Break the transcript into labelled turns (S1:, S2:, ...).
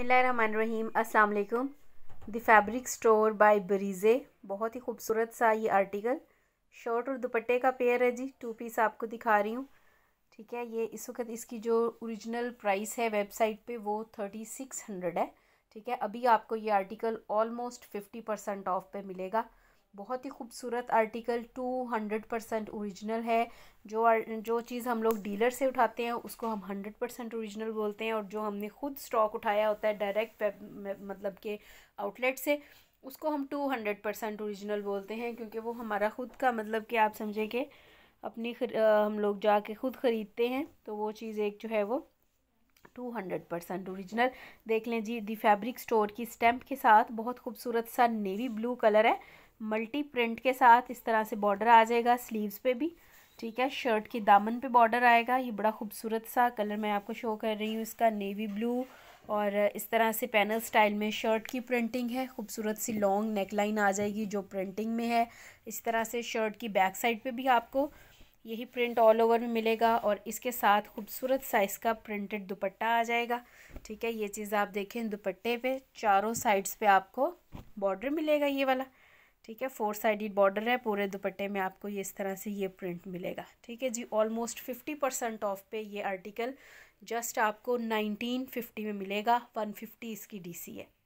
S1: अस्सलाम वालेकुम the fabric store by Bareeze बहुत ही खूबसूरत सा ये आर्टिकल शर्ट और दुपट्टे का पेयर है जी टू पीस आपको दिखा रही हूँ ठीक है ये इस वक्त इसकी जो ओरिजिनल प्राइस है वेबसाइट पे वो थर्टी सिक्स हंड्रेड है ठीक है अभी आपको ये article almost fifty percent off पे मिलेगा बहुत ही खूबसूरत article two hundred percent original है जो जो चीज़ हम लोग डीलर से उठाते हैं उसको हम हंड्रेड परसेंट औरिजिनल बोलते हैं और जो हमने खुद स्टॉक उठाया होता है डायरेक्ट मतलब के आउटलेट से उसको हम टू हंड्रेड परसेंट औरिजिनल बोलते हैं क्योंकि वो हमारा खुद का मतलब कि आप समझे कि अपनी खर, आ, हम लोग जाके खुद ख़रीदते हैं तो वो चीज़ एक जो है वो टू हंड्रेड परसेंट औरिजिनल देख लें जी दी फैब्रिक स्टोर की स्टैम्प के साथ बहुत खूबसूरत सा नेवी ब्लू कलर है मल्टी प्रिंट के साथ इस तरह से बॉर्डर आ जाएगा स्लीव्स पे भी ठीक है शर्ट के दामन पे बॉर्डर आएगा ये बड़ा खूबसूरत सा कलर मैं आपको शो कर रही हूँ इसका नेवी ब्लू और इस तरह से पैनल स्टाइल में शर्ट की प्रिंटिंग है खूबसूरत सी लॉन्ग नेकलाइन आ जाएगी जो प्रिंटिंग में है इस तरह से शर्ट की बैक साइड पे भी आपको यही प्रिंट ऑल ओवर में मिलेगा और इसके साथ खूबसूरत साइज़ का प्रिंटेड दुपट्टा आ जाएगा ठीक है ये चीज़ आप देखें दुपट्टे पे चारों साइड्स पे आपको बॉर्डर मिलेगा ये वाला ठीक है फोर साइडेड बॉर्डर है पूरे दुपट्टे में आपको ये इस तरह से ये प्रिंट मिलेगा ठीक है जी ऑलमोस्ट फिफ्टी परसेंट ऑफ पे ये आर्टिकल जस्ट आपको नाइनटीन फिफ्टी में मिलेगा वन फिफ्टी इसकी डीसी है